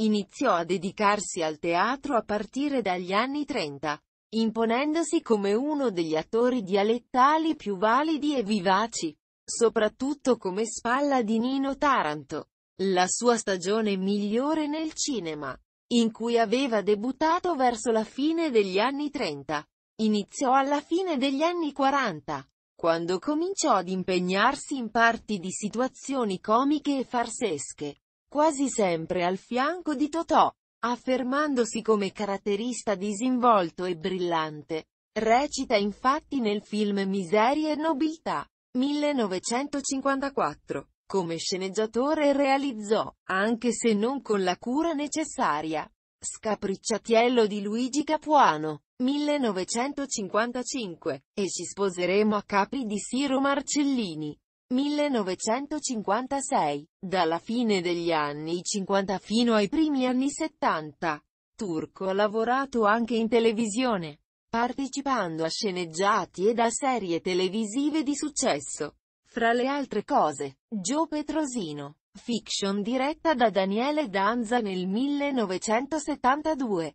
Iniziò a dedicarsi al teatro a partire dagli anni 30, imponendosi come uno degli attori dialettali più validi e vivaci, soprattutto come spalla di Nino Taranto. La sua stagione migliore nel cinema, in cui aveva debuttato verso la fine degli anni 30, iniziò alla fine degli anni 40 quando cominciò ad impegnarsi in parti di situazioni comiche e farsesche quasi sempre al fianco di Totò, affermandosi come caratterista disinvolto e brillante. Recita infatti nel film Miseria e Nobiltà, 1954. Come sceneggiatore realizzò, anche se non con la cura necessaria, Scapricciatiello di Luigi Capuano, 1955, e Ci sposeremo a capi di Siro Marcellini, 1956, dalla fine degli anni 50 fino ai primi anni 70. Turco ha lavorato anche in televisione, partecipando a sceneggiati ed a serie televisive di successo. Fra le altre cose, Gio Petrosino, fiction diretta da Daniele Danza nel 1972,